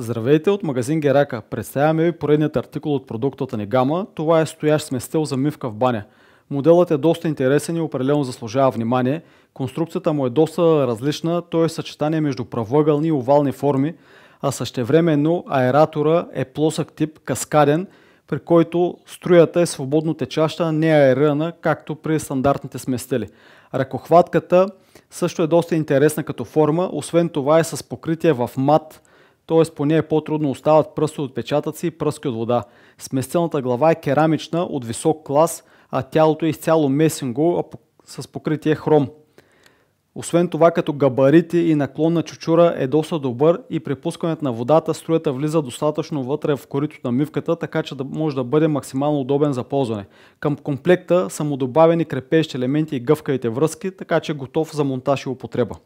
Здравейте от магазин Герака. Представяме ви поредният артикул от продуктата ни Гама. Това е стоящ сместел за мивка в баня. Моделът е доста интересен и определено заслужава внимание. Конструкцията му е доста различна, той е съчетание между правъгълни и овални форми, а същевременно аератора е плосък тип каскаден, при който струята е свободно течаща, не аерирана, както при стандартните сместели. Ръкохватката също е доста интересна като форма, освен това е с покритие в мат, т.е. по нея е по-трудно остават пръсти отпечатъци и пръски от вода. Сместелната глава е керамична от висок клас, а тялото е изцяло месинго с покритие хром. Освен това, като габарити и наклон на чучура е доста добър и при пускането на водата струята влиза достатъчно вътре в корито на мивката, така че да може да бъде максимално удобен за ползване. Към комплекта са му добавени крепещи елементи и гъвкавите връзки, така че е готов за монтаж и употреба.